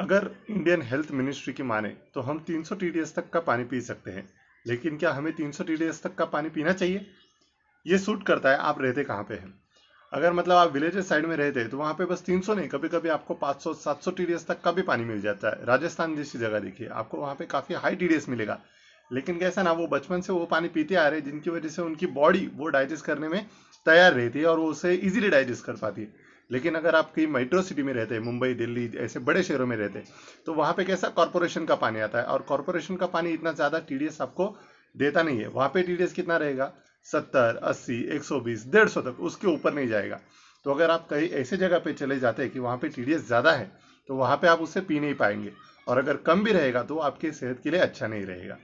अगर Indian health ministry की माने तो हम 300 टीडीएस तक का पानी पी सकते हैं लेकिन क्या हमें 300 टीडीएस तक का पानी पीना चाहिए ये सूट करता है आप रहते कहाँ पे हैं अगर मतलब आप विलेजेस साइड में रहते हैं तो वहाँ पे बस 300 नहीं कभी कभी आपको 500 700 टीडीएस तक का भी पानी मिल जाता है राजस्थान जैसी जगह देखिए आपको वहाँ पे काफ़ी हाई टीडीएस मिलेगा लेकिन कैसा ना वो बचपन से वो पानी पीते आ रहे हैं जिनकी वजह से उनकी बॉडी वो डाइजेस्ट करने में तैयार रहती है और वो उसे इजीली डाइजेस्ट कर पाती है लेकिन अगर आप कहीं मेट्रो सिटी में रहते हैं मुंबई दिल्ली ऐसे बड़े शहरों में रहते हैं तो वहाँ पे कैसा कॉरपोरेशन का पानी आता है और कॉरपोरेशन का पानी इतना ज़्यादा टी आपको देता नहीं है वहाँ पे टी कितना रहेगा सत्तर अस्सी एक सौ बीस डेढ़ सौ तक उसके ऊपर नहीं जाएगा तो अगर आप कहीं ऐसे जगह पे चले जाते हैं कि वहाँ पे टी ज़्यादा है तो वहाँ पे आप उसे पी नहीं पाएंगे और अगर कम भी रहेगा तो आपकी सेहत के लिए अच्छा नहीं रहेगा